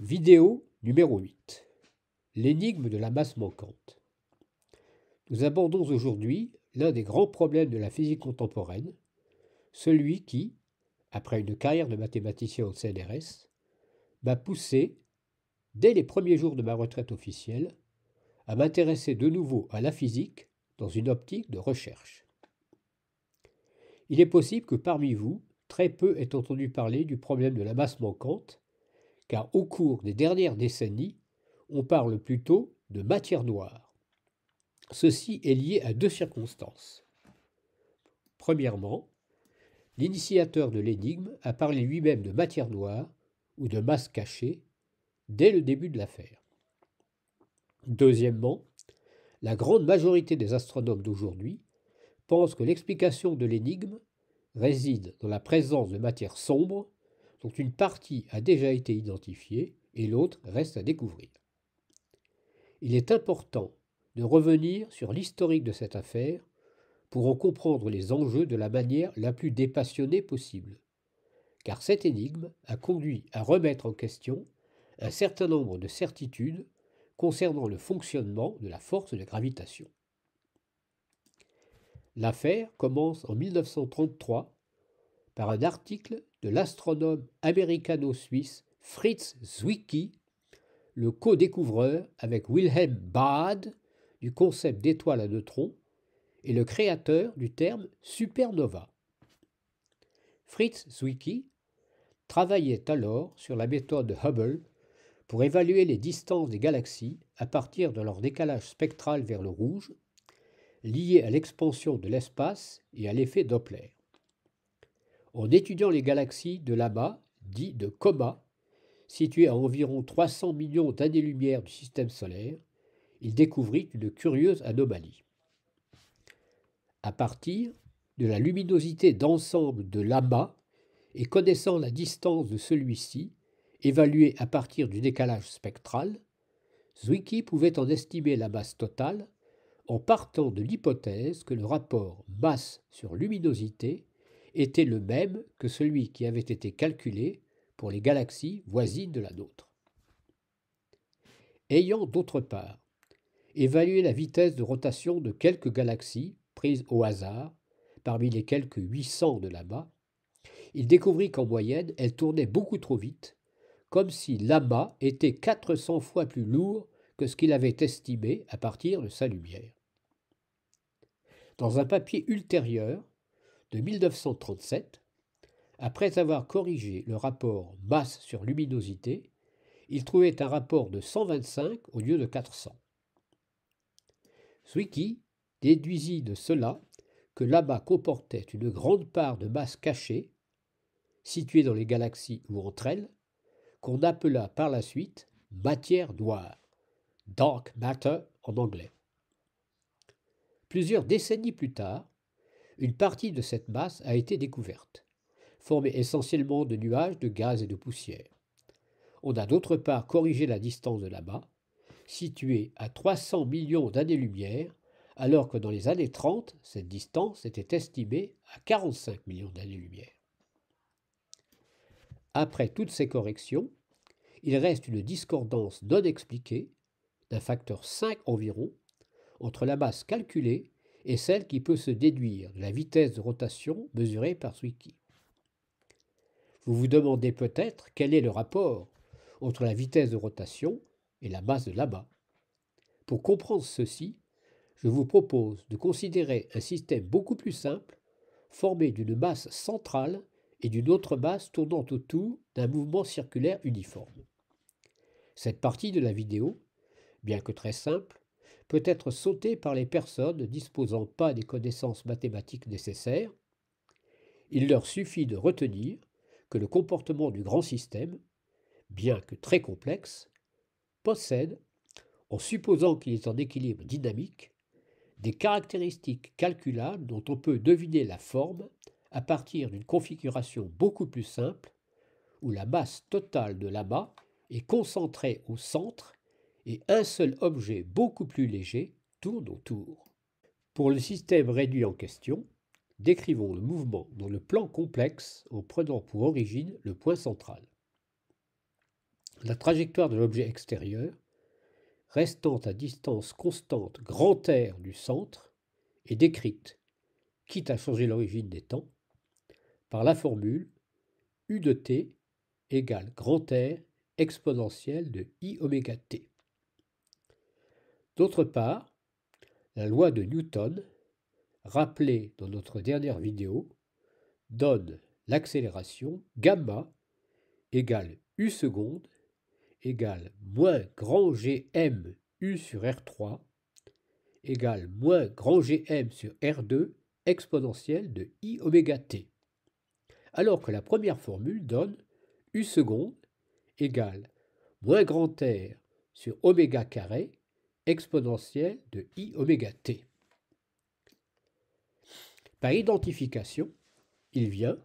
Vidéo numéro 8. L'énigme de la masse manquante. Nous abordons aujourd'hui l'un des grands problèmes de la physique contemporaine, celui qui, après une carrière de mathématicien au CNRS, m'a poussé, dès les premiers jours de ma retraite officielle, à m'intéresser de nouveau à la physique dans une optique de recherche. Il est possible que parmi vous, très peu aient entendu parler du problème de la masse manquante, car au cours des dernières décennies, on parle plutôt de matière noire. Ceci est lié à deux circonstances. Premièrement, l'initiateur de l'énigme a parlé lui-même de matière noire ou de masse cachée dès le début de l'affaire. Deuxièmement, la grande majorité des astronomes d'aujourd'hui pensent que l'explication de l'énigme réside dans la présence de matière sombre dont une partie a déjà été identifiée et l'autre reste à découvrir. Il est important de revenir sur l'historique de cette affaire pour en comprendre les enjeux de la manière la plus dépassionnée possible, car cette énigme a conduit à remettre en question un certain nombre de certitudes concernant le fonctionnement de la force de gravitation. L'affaire commence en 1933 par un article de l'astronome américano-suisse Fritz Zwicky, le co-découvreur avec Wilhelm Bade du concept d'étoiles à neutrons et le créateur du terme supernova. Fritz Zwicky travaillait alors sur la méthode Hubble pour évaluer les distances des galaxies à partir de leur décalage spectral vers le rouge, lié à l'expansion de l'espace et à l'effet Doppler. En étudiant les galaxies de l'amas, dites de coma, situées à environ 300 millions d'années-lumière du système solaire, il découvrit une curieuse anomalie. À partir de la luminosité d'ensemble de l'amas et connaissant la distance de celui-ci, évaluée à partir du décalage spectral, Zwicky pouvait en estimer la masse totale en partant de l'hypothèse que le rapport masse sur luminosité était le même que celui qui avait été calculé pour les galaxies voisines de la nôtre. Ayant d'autre part évalué la vitesse de rotation de quelques galaxies prises au hasard, parmi les quelques 800 de l'amas, il découvrit qu'en moyenne, elles tournaient beaucoup trop vite, comme si l'amas était 400 fois plus lourd que ce qu'il avait estimé à partir de sa lumière. Dans un papier ultérieur, de 1937, après avoir corrigé le rapport masse sur luminosité, il trouvait un rapport de 125 au lieu de 400. Zwicky déduisit de cela que l'amas comportait une grande part de masse cachée, située dans les galaxies ou entre elles, qu'on appela par la suite matière noire, dark matter en anglais. Plusieurs décennies plus tard, une partie de cette masse a été découverte, formée essentiellement de nuages, de gaz et de poussière. On a d'autre part corrigé la distance de là bas située à 300 millions d'années-lumière, alors que dans les années 30, cette distance était estimée à 45 millions d'années-lumière. Après toutes ces corrections, il reste une discordance non expliquée d'un facteur 5 environ entre la masse calculée est celle qui peut se déduire de la vitesse de rotation mesurée par Swiki. Vous vous demandez peut-être quel est le rapport entre la vitesse de rotation et la masse de bas Pour comprendre ceci, je vous propose de considérer un système beaucoup plus simple, formé d'une masse centrale et d'une autre masse tournant autour d'un mouvement circulaire uniforme. Cette partie de la vidéo, bien que très simple, peut être sauté par les personnes ne disposant pas des connaissances mathématiques nécessaires. Il leur suffit de retenir que le comportement du grand système, bien que très complexe, possède, en supposant qu'il est en équilibre dynamique, des caractéristiques calculables dont on peut deviner la forme à partir d'une configuration beaucoup plus simple, où la masse totale de l'amas est concentrée au centre et un seul objet beaucoup plus léger tourne autour. Pour le système réduit en question, décrivons le mouvement dans le plan complexe en prenant pour origine le point central. La trajectoire de l'objet extérieur, restant à distance constante grand R du centre, est décrite, quitte à changer l'origine des temps, par la formule U de t égale grand R exponentielle de i oméga t. D'autre part, la loi de Newton, rappelée dans notre dernière vidéo, donne l'accélération gamma égale u seconde égale moins grand gm u sur r3 égale moins grand gm sur r2 exponentielle de i oméga t. Alors que la première formule donne u seconde égale moins grand r sur oméga carré exponentielle de i oméga t. Par identification, il vient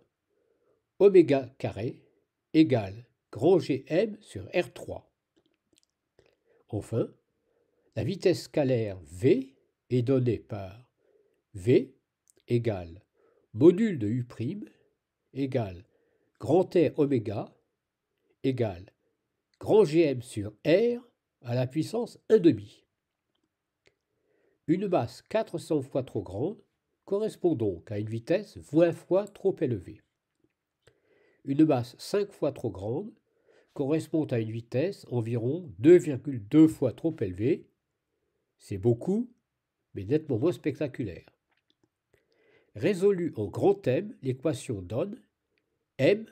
oméga carré égale grand Gm sur R3. Enfin, la vitesse scalaire V est donnée par V égale module de U' égale grand R oméga égale grand Gm sur R à la puissance 1,5. Une masse 400 fois trop grande correspond donc à une vitesse 20 fois trop élevée. Une masse 5 fois trop grande correspond à une vitesse environ 2,2 fois trop élevée. C'est beaucoup, mais nettement moins spectaculaire. Résolue en grand M, l'équation donne M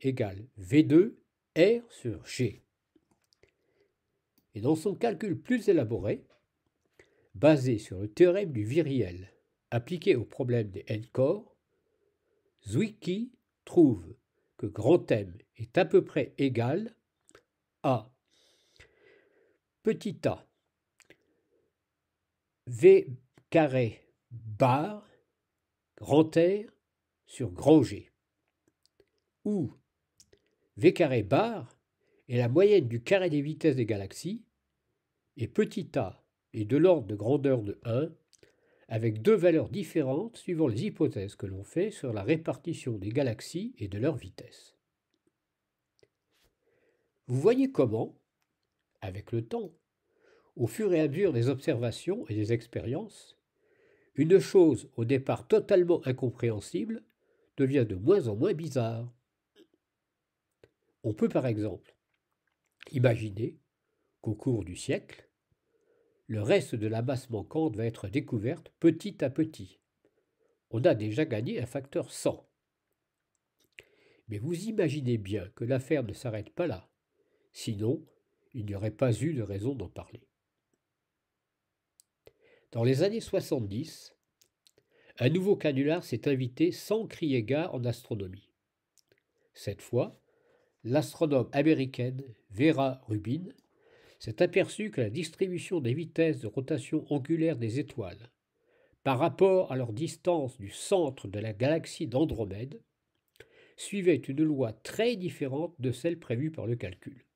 égale V2 R sur G. Et dans son calcul plus élaboré, basé sur le théorème du viriel appliqué au problème des n Zwicky trouve que grand M est à peu près égal à petit a V carré bar grand R sur grand G, où V carré bar est la moyenne du carré des vitesses des galaxies et petit a et de l'ordre de grandeur de 1, avec deux valeurs différentes suivant les hypothèses que l'on fait sur la répartition des galaxies et de leur vitesse. Vous voyez comment, avec le temps, au fur et à mesure des observations et des expériences, une chose au départ totalement incompréhensible devient de moins en moins bizarre. On peut par exemple imaginer qu'au cours du siècle, le reste de la masse manquante va être découverte petit à petit. On a déjà gagné un facteur 100. Mais vous imaginez bien que l'affaire ne s'arrête pas là. Sinon, il n'y aurait pas eu de raison d'en parler. Dans les années 70, un nouveau canular s'est invité sans crier gare en astronomie. Cette fois, l'astronome américaine Vera Rubin s'est aperçu que la distribution des vitesses de rotation angulaire des étoiles par rapport à leur distance du centre de la galaxie d'Andromède suivait une loi très différente de celle prévue par le calcul.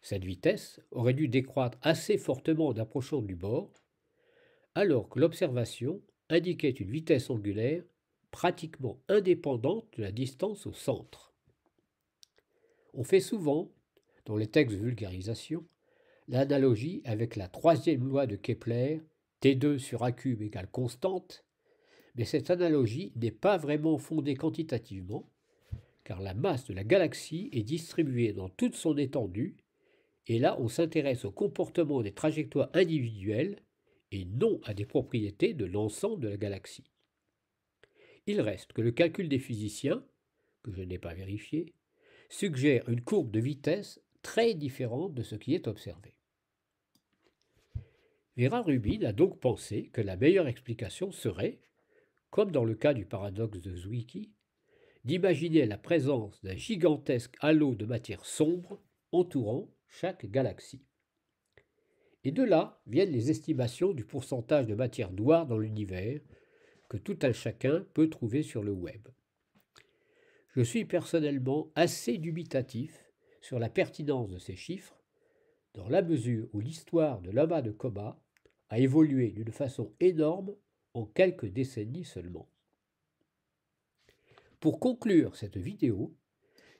Cette vitesse aurait dû décroître assez fortement en approchant du bord, alors que l'observation indiquait une vitesse angulaire pratiquement indépendante de la distance au centre. On fait souvent dans les textes de vulgarisation, l'analogie avec la troisième loi de Kepler, T2 sur A cube égale constante, mais cette analogie n'est pas vraiment fondée quantitativement, car la masse de la galaxie est distribuée dans toute son étendue, et là on s'intéresse au comportement des trajectoires individuelles et non à des propriétés de l'ensemble de la galaxie. Il reste que le calcul des physiciens, que je n'ai pas vérifié, suggère une courbe de vitesse très différente de ce qui est observé. Vera Rubin a donc pensé que la meilleure explication serait, comme dans le cas du paradoxe de Zwicky, d'imaginer la présence d'un gigantesque halo de matière sombre entourant chaque galaxie. Et de là viennent les estimations du pourcentage de matière noire dans l'univers que tout un chacun peut trouver sur le web. Je suis personnellement assez dubitatif sur la pertinence de ces chiffres, dans la mesure où l'histoire de l'amas de Coma a évolué d'une façon énorme en quelques décennies seulement. Pour conclure cette vidéo,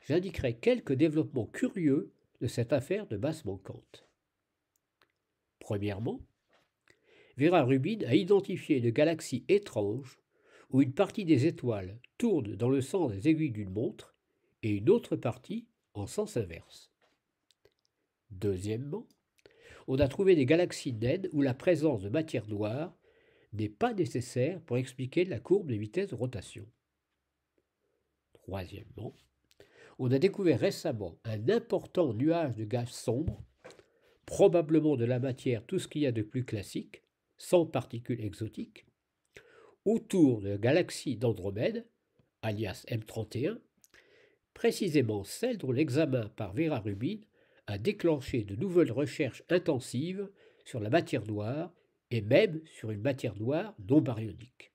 j'indiquerai quelques développements curieux de cette affaire de masse manquante. Premièrement, Vera Rubin a identifié une galaxie étrange où une partie des étoiles tourne dans le sens des aiguilles d'une montre et une autre partie en sens inverse. Deuxièmement, on a trouvé des galaxies naines où la présence de matière noire n'est pas nécessaire pour expliquer la courbe des vitesses de rotation. Troisièmement, on a découvert récemment un important nuage de gaz sombre, probablement de la matière tout ce qu'il y a de plus classique, sans particules exotiques, autour de la galaxie d'Andromède, alias M31, précisément celle dont l'examen par Vera Rubin a déclenché de nouvelles recherches intensives sur la matière noire et même sur une matière noire non baryonique.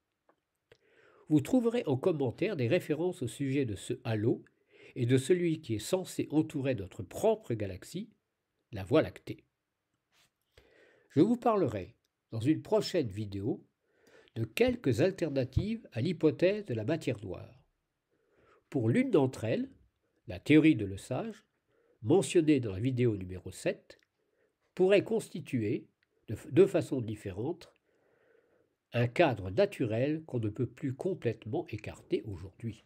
Vous trouverez en commentaire des références au sujet de ce halo et de celui qui est censé entourer notre propre galaxie, la Voie lactée. Je vous parlerai, dans une prochaine vidéo, de quelques alternatives à l'hypothèse de la matière noire. Pour l'une d'entre elles, la théorie de Le Sage, mentionnée dans la vidéo numéro 7, pourrait constituer, de, deux façons différentes, un cadre naturel qu'on ne peut plus complètement écarter aujourd'hui.